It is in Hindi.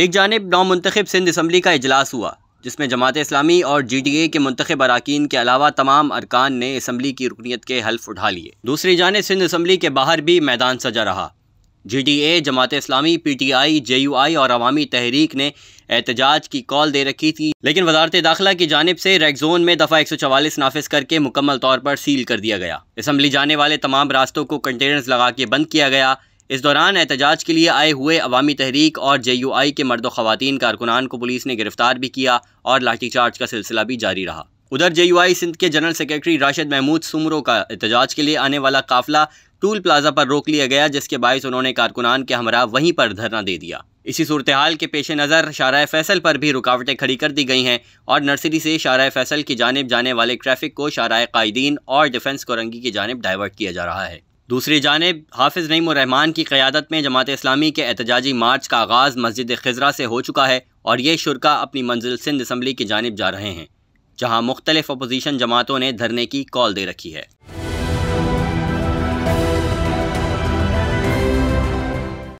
एक जानब मंतखब सिंध इसम्बली का अजलास हुआ जिसमें जमात इस्लामी और जी डी ए के मंतखब अरकान के अलावा तमाम अरकान ने इसम्बली की रुकनीत के हल्फ उठा लिए दूसरी जानब सिंध इसम्बली के बाहर भी मैदान सजा रहा G D A Jamaat Islami P T I J U I और अवामी तहरीक ने एहतजाज की कॉल दे रखी थी लेकिन वजारत दाखिला की जानब से रेड जोन में दफ़ा एक सौ चवालीस नाफिज करके मुकम्मल तौर पर सील कर दिया गया इसम्बली जाने वाले तमाम रास्तों को कंटेनर्स लगा के बंद किया गया इस दौरान एहतजाज के लिए आए हुए अवामी तहरीक और जे यू आई के मर्द ख़वान कारकुनान को पुलिस ने गिरफ्तार भी किया और लाठीचार्ज का सिलसिला भी जारी रहा उधर जे यू आई सिंध के जनरल सेक्रेटरी राशिद महमूद सुमरो का एहतजाज के लिए आने वाला काफिला टूल प्लाजा पर रोक लिया गया जिसके बायस उन्होंने कारकुनान के हमरा वहीं पर धरना दे दिया इसी सूरत हाल के पेश नज़र शारा फैसल पर भी रुकावटें खड़ी कर दी गई हैं और नर्सरी से शारा फैसल की जानब जाने वाले ट्रैफिक को शारा कायदीन और डिफेंस कोरंगी की जानब डाइवर्ट किया जा रहा है दूसरी जानब हाफिज़ रहमान की क़्यादत में जमात इस्लामी के एहतजाजी मार्च का आगाज़ मस्जिद खजरा से हो चुका है और ये शुरा अपनी मंजिल सिंध इसम्बली की जानब जा रहे हैं जहाँ मुख्तलिफ अपोजीशन जमातों ने धरने की कॉल दे रखी है